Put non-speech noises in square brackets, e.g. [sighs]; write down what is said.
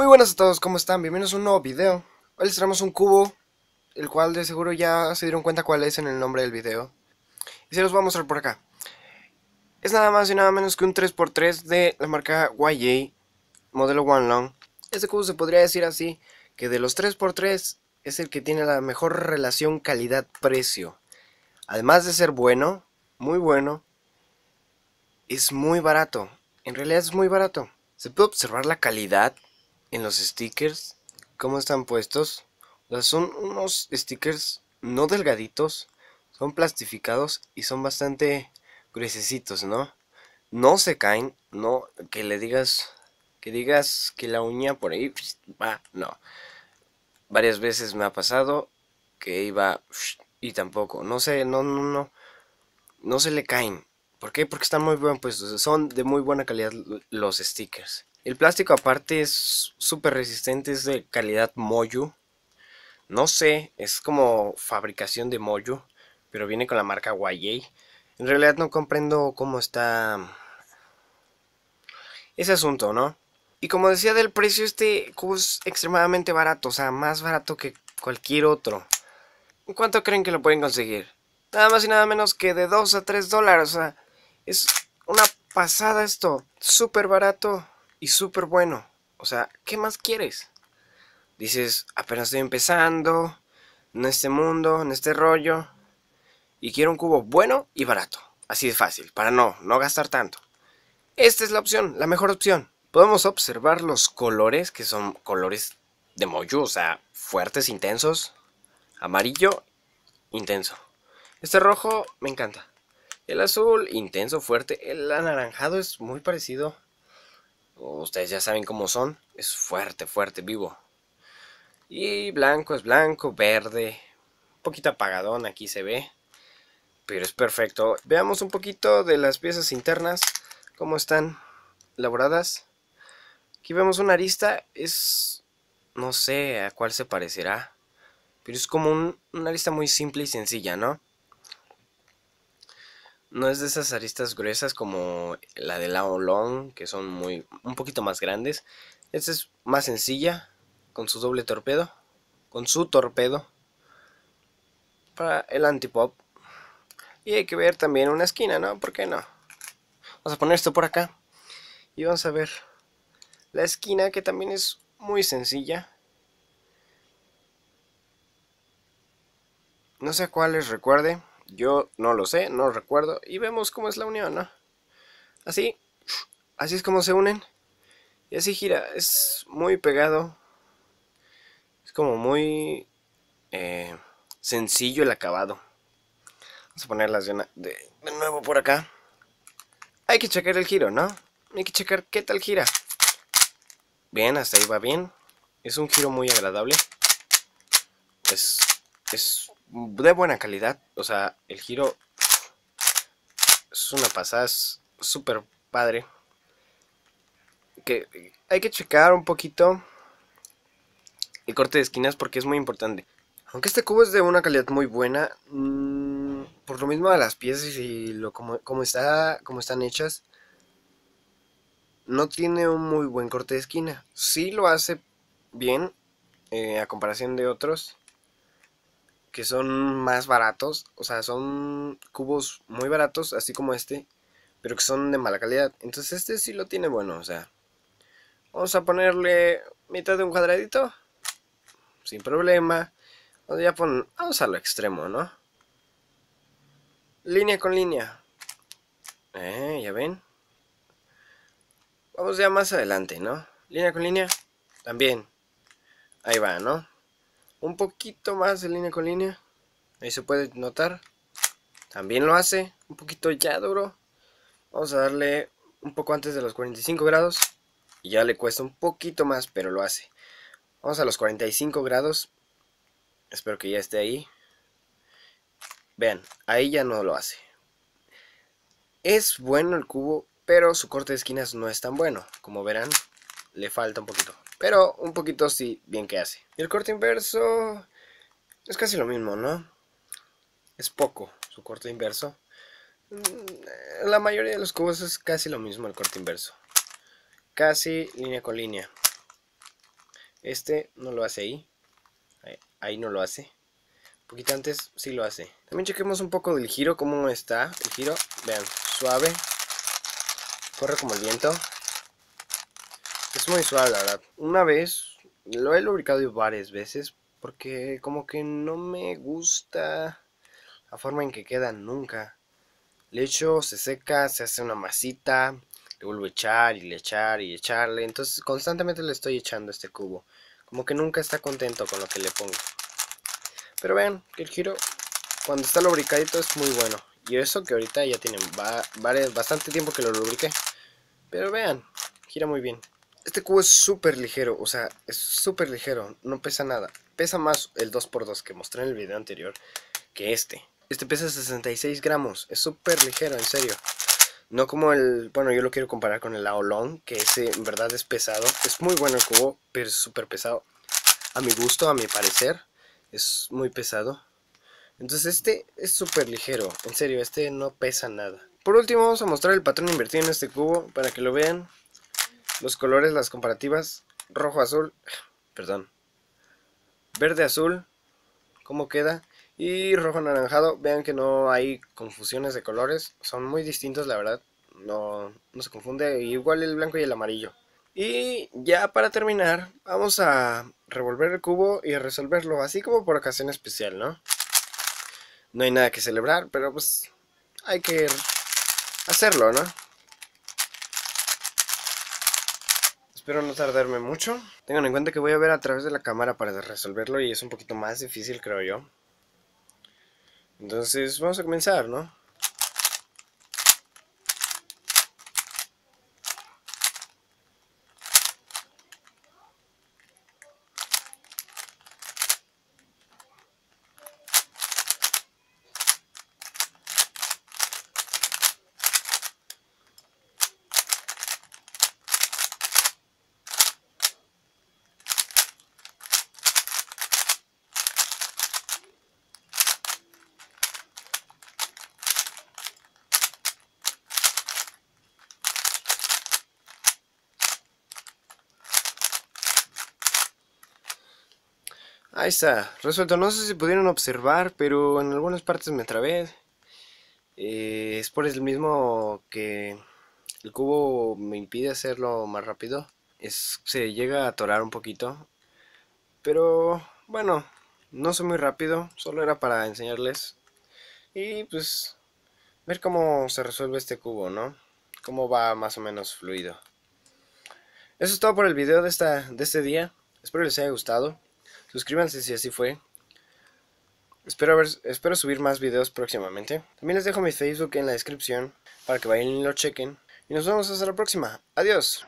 Muy buenas a todos, ¿cómo están? Bienvenidos a un nuevo video. Hoy les traemos un cubo, el cual de seguro ya se dieron cuenta cuál es en el nombre del video. Y se los voy a mostrar por acá. Es nada más y nada menos que un 3x3 de la marca YJ, modelo One Long. Este cubo se podría decir así, que de los 3x3 es el que tiene la mejor relación calidad-precio. Además de ser bueno, muy bueno, es muy barato. En realidad es muy barato. Se puede observar la calidad en los stickers, cómo están puestos. son unos stickers no delgaditos, son plastificados y son bastante gruesecitos, ¿no? No se caen, no que le digas que digas que la uña por ahí va, no. Varias veces me ha pasado que iba y tampoco, no sé, no no no no se le caen. ¿Por qué? Porque están muy bien puestos, son de muy buena calidad los stickers. El plástico aparte es súper resistente, es de calidad Moyu. No sé, es como fabricación de Moyu, pero viene con la marca YA. En realidad no comprendo cómo está ese asunto, ¿no? Y como decía del precio, este es extremadamente barato, o sea, más barato que cualquier otro. ¿Cuánto creen que lo pueden conseguir? Nada más y nada menos que de 2 a 3 dólares, o sea, es una pasada esto, súper barato y súper bueno. O sea, ¿qué más quieres? Dices, apenas estoy empezando en este mundo, en este rollo, y quiero un cubo bueno y barato. Así de fácil, para no, no gastar tanto. Esta es la opción, la mejor opción. Podemos observar los colores, que son colores de moyu, o sea, fuertes, intensos. Amarillo, intenso. Este rojo me encanta. El azul, intenso, fuerte. El anaranjado es muy parecido ustedes ya saben cómo son, es fuerte, fuerte, vivo. Y blanco es blanco, verde, un poquito apagadón aquí se ve, pero es perfecto. Veamos un poquito de las piezas internas, cómo están elaboradas. Aquí vemos una arista, es, no sé a cuál se parecerá, pero es como una arista muy simple y sencilla, ¿no? No es de esas aristas gruesas como la de Lao Long, que son muy un poquito más grandes. Esta es más sencilla, con su doble torpedo, con su torpedo para el antipop. Y hay que ver también una esquina, ¿no? ¿Por qué no? Vamos a poner esto por acá y vamos a ver la esquina que también es muy sencilla. No sé cuál les recuerde. Yo no lo sé, no recuerdo. Y vemos cómo es la unión, ¿no? Así, así es como se unen. Y así gira, es muy pegado. Es como muy eh, sencillo el acabado. Vamos a ponerlas de, de nuevo por acá. Hay que checar el giro, ¿no? Hay que checar qué tal gira. Bien, hasta ahí va bien. Es un giro muy agradable. Es, es de buena calidad. O sea, el giro es una pasada, súper padre. Que hay que checar un poquito el corte de esquinas porque es muy importante. Aunque este cubo es de una calidad muy buena, mm, por lo mismo de las piezas y lo como, está, como están hechas, no tiene un muy buen corte de esquina. Sí lo hace bien eh, a comparación de otros, que son más baratos, o sea, son cubos muy baratos, así como este, pero que son de mala calidad. Entonces este sí lo tiene bueno, o sea. Vamos a ponerle mitad de un cuadradito, sin problema. vamos a lo extremo, ¿no? Línea con línea. Eh, ya ven. Vamos ya más adelante, ¿no? Línea con línea, también. Ahí va, ¿no? un poquito más de línea con línea. Ahí se puede notar. También lo hace. Un poquito ya duro. Vamos a darle un poco antes de los 45 grados. Y ya le cuesta un poquito más, pero lo hace. Vamos a los 45 grados. Espero que ya esté ahí. Vean, ahí ya no lo hace. Es bueno el cubo, pero su corte de esquinas no es tan bueno. Como verán, le falta un poquito. Pero un poquito sí, bien que hace. Y el corte inverso es casi lo mismo, ¿no? Es poco su corte inverso. Mm, la mayoría de los cubos es casi lo mismo el corte inverso. Casi línea con línea. Este no lo hace ahí. Ahí no lo hace. Un poquito antes sí lo hace. También chequemos un poco del giro, cómo está. El giro, vean, suave. Corre como el viento muy suave, la verdad. Una vez, lo he lubricado varias veces porque como que no me gusta la forma en que queda nunca. Le echo, se seca, se hace una masita, le vuelvo a echar y le echar y echarle. Entonces constantemente le estoy echando este cubo. Como que nunca está contento con lo que le pongo. Pero vean, que el giro cuando está lubricadito es muy bueno. Y eso que ahorita ya tienen bastante tiempo que lo lubriqué. Pero vean, gira muy bien este cubo es súper ligero, o sea, es súper ligero, no pesa nada. Pesa más el 2x2 que mostré en el video anterior que este. Este pesa 66 gramos, es súper ligero, en serio. No como el, bueno, yo lo quiero comparar con el Aolong, que ese en verdad es pesado. Es muy bueno el cubo, pero es súper pesado. A mi gusto, a mi parecer, es muy pesado. Entonces este es súper ligero, en serio, este no pesa nada. Por último vamos a mostrar el patrón invertido en este cubo para que lo vean. Los colores, las comparativas, rojo-azul, [sighs] perdón, verde-azul, cómo queda, y rojo-anaranjado, vean que no hay confusiones de colores, son muy distintos la verdad, no, no se confunde, igual el blanco y el amarillo. Y ya para terminar, vamos a revolver el cubo y resolverlo, así como por ocasión especial, ¿no? No hay nada que celebrar, pero pues hay que hacerlo, ¿no? Espero no tardarme mucho. Tengan en cuenta que voy a ver a través de la cámara para resolverlo y es un poquito más difícil, creo yo. Entonces, vamos a comenzar, ¿no? Ahí está, resuelto. No sé si pudieron observar, pero en algunas partes me trabé. Eh, es por el mismo que el cubo me impide hacerlo más rápido. Es, se llega a atorar un poquito. Pero bueno, no soy muy rápido, solo era para enseñarles. Y pues ver cómo se resuelve este cubo, ¿no? Cómo va más o menos fluido. Eso es todo por el video de, esta, de este día. Espero les haya gustado. Suscríbanse si así fue. Espero, ver, espero subir más videos próximamente. También les dejo mi Facebook en la descripción para que vayan y lo chequen. Y nos vemos hasta la próxima. Adiós.